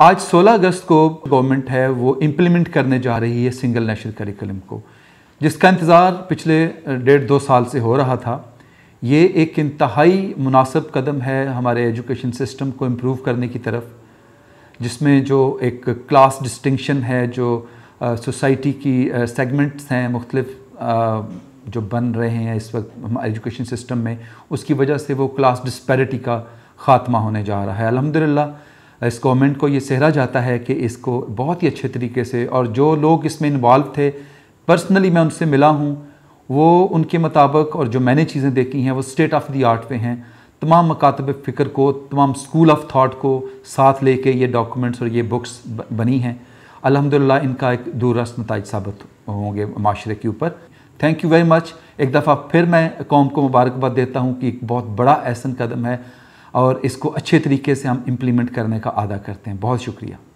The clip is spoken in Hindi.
आज 16 अगस्त को गवर्नमेंट है वो इम्प्लीमेंट करने जा रही है सिंगल नेशनल करिकुलम को जिसका इंतज़ार पिछले डेढ़ दो साल से हो रहा था ये एक इंतहाई मुनासब कदम है हमारे एजुकेशन सिस्टम को इम्प्रूव करने की तरफ जिसमें जो एक क्लास डिस्टिंक्शन है जो सोसाइटी की सेगमेंट्स हैं मुख्तलिफ जो बन रहे हैं इस वक्त एजुकेशन सिस्टम में उसकी वजह से वो क्लास डिस्पेरिटी का ख़ात्मा होने जा रहा है अलहमदिल्ला इस गवर्नमेंट को ये सहरा जाता है कि इसको बहुत ही अच्छे तरीके से और जो लोग इसमें इन्वॉल्व थे पर्सनली मैं उनसे मिला हूँ वो उनके मुताबिक और जो मैंने चीज़ें देखी हैं वो स्टेट ऑफ द आर्ट पे हैं तमाम मकातब फ़िक्र को तमाम स्कूल ऑफ थाट को साथ ले कर ये डॉक्यूमेंट्स और ये बुक्स बनी हैं अलहमदिल्ला इनका एक दूरस नतज साबित होंगे माशरे के ऊपर थैंक यू वेरी मच एक दफ़ा फिर मैं कौम को मुबारकबाद देता हूँ कि एक बहुत बड़ा एहसन कदम है और इसको अच्छे तरीके से हम इम्प्लीमेंट करने का अदा करते हैं बहुत शुक्रिया